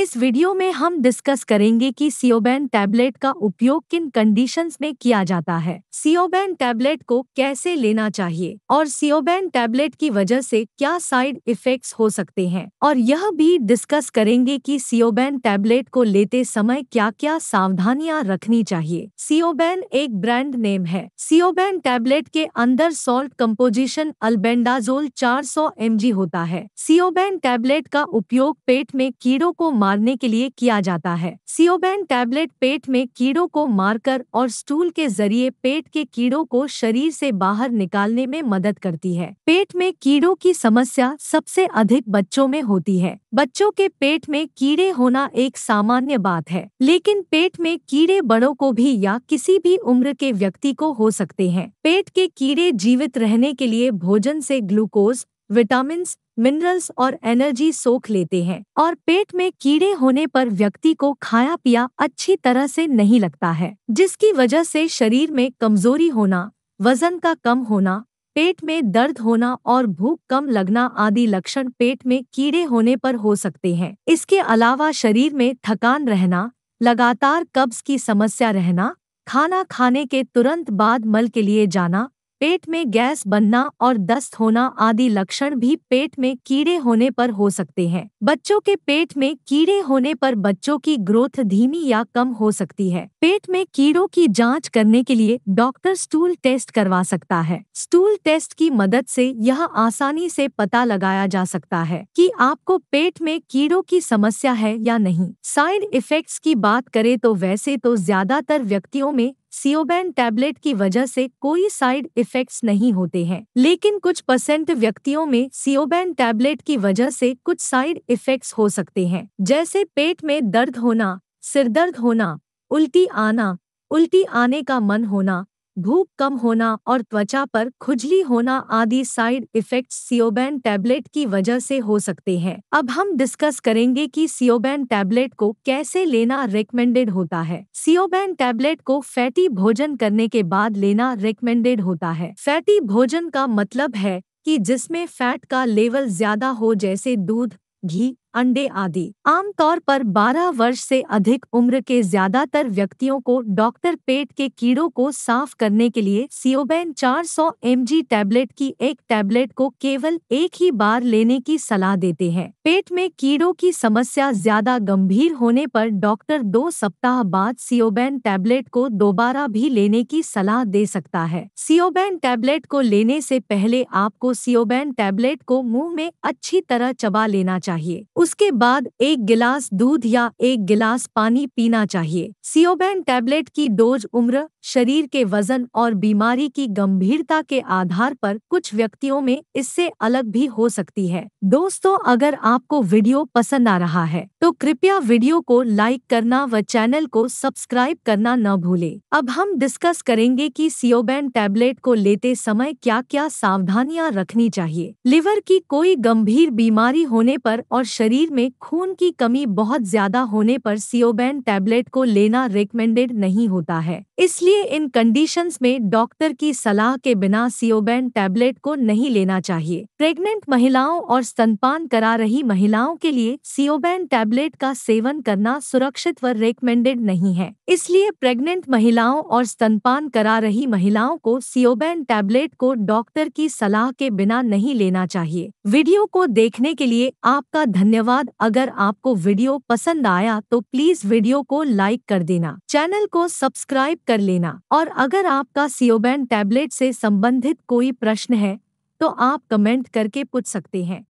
इस वीडियो में हम डिस्कस करेंगे कि सीओबैन टैबलेट का उपयोग किन कंडीशंस में किया जाता है सीओबैन टैबलेट को कैसे लेना चाहिए और सीओबैन टैबलेट की वजह से क्या साइड इफेक्ट्स हो सकते हैं और यह भी डिस्कस करेंगे कि सीओबैन टैबलेट को लेते समय क्या क्या सावधानियां रखनी चाहिए सीओबैन एक ब्रांड नेम है सीओबैन टैबलेट के अंदर सॉल्ट कम्पोजिशन अल्बेंडाजोल चार सौ होता है सीओबैन टैबलेट का उपयोग पेट में कीड़ों को मार मारने के लिए किया जाता है सीओबैन टैबलेट पेट में कीड़ों को मारकर और स्टूल के जरिए पेट के कीड़ों को शरीर से बाहर निकालने में मदद करती है पेट में कीड़ों की समस्या सबसे अधिक बच्चों में होती है बच्चों के पेट में कीड़े होना एक सामान्य बात है लेकिन पेट में कीड़े बड़ों को भी या किसी भी उम्र के व्यक्ति को हो सकते हैं पेट के कीड़े जीवित रहने के लिए भोजन से ग्लूकोज विटामिन मिनरल्स और एनर्जी सोख लेते हैं और पेट में कीड़े होने पर व्यक्ति को खाया पिया अच्छी तरह से नहीं लगता है जिसकी वजह से शरीर में कमजोरी होना वजन का कम होना पेट में दर्द होना और भूख कम लगना आदि लक्षण पेट में कीड़े होने पर हो सकते हैं इसके अलावा शरीर में थकान रहना लगातार कब्ज की समस्या रहना खाना खाने के तुरंत बाद मल के लिए जाना पेट में गैस बनना और दस्त होना आदि लक्षण भी पेट में कीड़े होने पर हो सकते हैं बच्चों के पेट में कीड़े होने पर बच्चों की ग्रोथ धीमी या कम हो सकती है पेट में कीड़ों की जांच करने के लिए डॉक्टर स्टूल टेस्ट करवा सकता है स्टूल टेस्ट की मदद से यह आसानी से पता लगाया जा सकता है कि आपको पेट में कीड़ों की समस्या है या नहीं साइड इफेक्ट्स की बात करें तो वैसे तो ज्यादातर व्यक्तियों में सियोबैन टैबलेट की वजह से कोई साइड इफेक्ट्स नहीं होते हैं लेकिन कुछ परसेंट व्यक्तियों में सियोबैन टैबलेट की वजह से कुछ साइड इफेक्ट्स हो सकते हैं जैसे पेट में दर्द होना सिरदर्द होना उल्टी आना उल्टी आने का मन होना भूख कम होना और त्वचा पर खुजली होना आदि साइड इफेक्ट्स सियोबैन टैबलेट की वजह से हो सकते हैं अब हम डिस्कस करेंगे कि सियोबैन टैबलेट को कैसे लेना रिकमेंडेड होता है सियोबैन टैबलेट को फैटी भोजन करने के बाद लेना रिकमेंडेड होता है फैटी भोजन का मतलब है कि जिसमें फैट का लेवल ज्यादा हो जैसे दूध घी अंडे आदि आमतौर पर 12 वर्ष से अधिक उम्र के ज्यादातर व्यक्तियों को डॉक्टर पेट के कीड़ों को साफ करने के लिए सीओबेन 400 सौ टैबलेट की एक टैबलेट को केवल एक ही बार लेने की सलाह देते हैं पेट में कीड़ों की समस्या ज्यादा गंभीर होने पर डॉक्टर दो सप्ताह बाद सीओबेन टैबलेट को दोबारा भी लेने की सलाह दे सकता है सीओबेन टैबलेट को लेने से पहले आपको सीओबेन टैबलेट को मुंह में अच्छी तरह चबा लेना चाहिए उसके बाद एक गिलास दूध या एक गिलास पानी पीना चाहिए सियोबैन टैबलेट की डोज उम्र शरीर के वजन और बीमारी की गंभीरता के आधार पर कुछ व्यक्तियों में इससे अलग भी हो सकती है दोस्तों अगर आपको वीडियो पसंद आ रहा है तो कृपया वीडियो को लाइक करना व चैनल को सब्सक्राइब करना न भूले अब हम डिस्कस करेंगे कि सियोबैन टैबलेट को लेते समय क्या क्या सावधानियां रखनी चाहिए लिवर की कोई गंभीर बीमारी होने पर और शरीर में खून की कमी बहुत ज्यादा होने पर सीओबैन टैबलेट को लेना रिकमेंडेड नहीं होता है इसलिए इसलिए इन कंडीशंस में डॉक्टर की सलाह के बिना सीओबेन टैबलेट को नहीं लेना चाहिए प्रेग्नेंट महिलाओं और स्तनपान करा रही महिलाओं के लिए सीओबेन टैबलेट का सेवन करना सुरक्षित व रेकमेंडेड नहीं है इसलिए प्रेग्नेंट महिलाओं और स्तनपान करा रही महिलाओं को सीओबैन टैबलेट को डॉक्टर की सलाह के बिना नहीं लेना चाहिए वीडियो को देखने के लिए आपका धन्यवाद अगर आपको वीडियो पसंद आया तो प्लीज वीडियो को लाइक कर देना चैनल को सब्सक्राइब कर लेना लेना और अगर आपका सीओबैन टैबलेट से संबंधित कोई प्रश्न है तो आप कमेंट करके पूछ सकते हैं